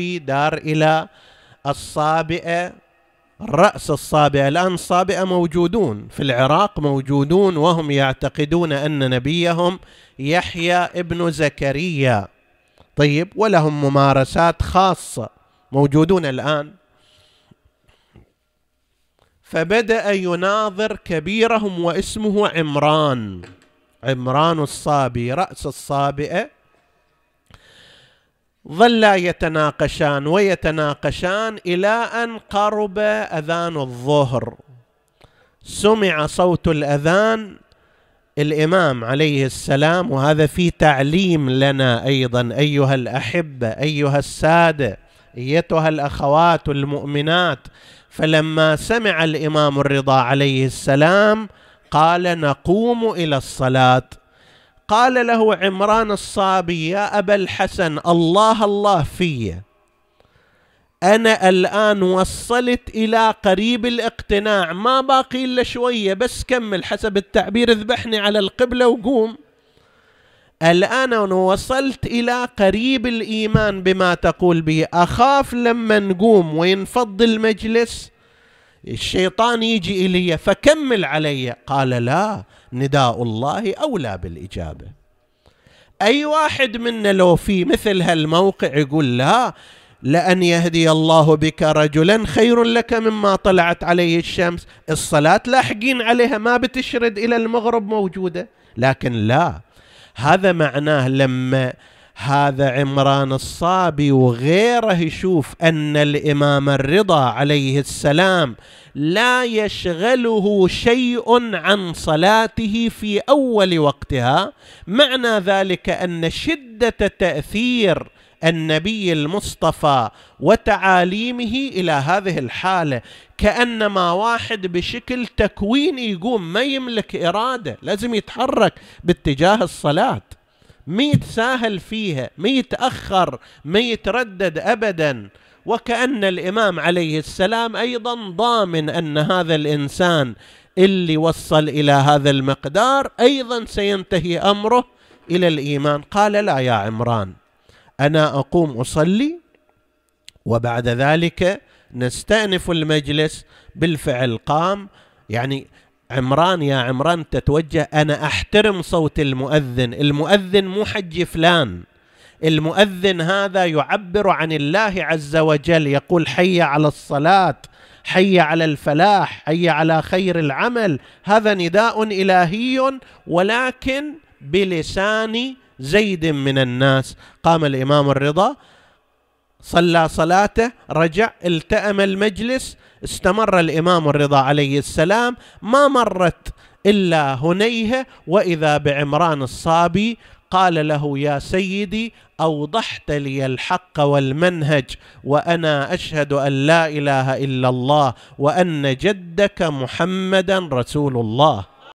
دار إلى الصابئة رأس الصابئة الآن الصابئة موجودون في العراق موجودون وهم يعتقدون أن نبيهم يحيى ابن زكريا طيب ولهم ممارسات خاصة موجودون الآن فبدأ يناظر كبيرهم واسمه عمران عمران الصابي رأس الصابئة ظلا يتناقشان ويتناقشان الى ان قرب اذان الظهر سمع صوت الاذان الامام عليه السلام وهذا في تعليم لنا ايضا ايها الاحبه ايها الساده ايتها الاخوات المؤمنات فلما سمع الامام الرضا عليه السلام قال نقوم الى الصلاه قال له عمران الصابي يا ابا الحسن الله الله في انا الان وصلت الى قريب الاقتناع ما باقي الا شويه بس كمل حسب التعبير اذبحني على القبله وقوم الان انا وصلت الى قريب الايمان بما تقول به اخاف لما نقوم وينفض المجلس الشيطان يجي إلي فكمل علي قال لا نداء الله أولى بالإجابة أي واحد منا لو في مثل هالموقع يقول لا لأن يهدي الله بك رجلا خير لك مما طلعت عليه الشمس الصلاة لاحقين عليها ما بتشرد إلى المغرب موجودة لكن لا هذا معناه لما هذا عمران الصابي وغيره يشوف ان الامام الرضا عليه السلام لا يشغله شيء عن صلاته في اول وقتها معنى ذلك ان شده تاثير النبي المصطفى وتعاليمه الى هذه الحاله كانما واحد بشكل تكويني يقوم ما يملك اراده لازم يتحرك باتجاه الصلاه ما يتساهل فيها ما يتأخر ما يتردد أبدا وكأن الإمام عليه السلام أيضا ضامن أن هذا الإنسان اللي وصل إلى هذا المقدار أيضا سينتهي أمره إلى الإيمان قال لا يا عمران أنا أقوم أصلي وبعد ذلك نستأنف المجلس بالفعل قام يعني عمران يا عمران تتوجه أنا أحترم صوت المؤذن المؤذن مو حج فلان المؤذن هذا يعبر عن الله عز وجل يقول حي على الصلاة حي على الفلاح حي على خير العمل هذا نداء إلهي ولكن بلسان زيد من الناس قام الإمام الرضا صلى صلاته رجع التأم المجلس استمر الامام الرضا عليه السلام ما مرت الا هنيه واذا بعمران الصابي قال له يا سيدي اوضحت لي الحق والمنهج وانا اشهد ان لا اله الا الله وان جدك محمدا رسول الله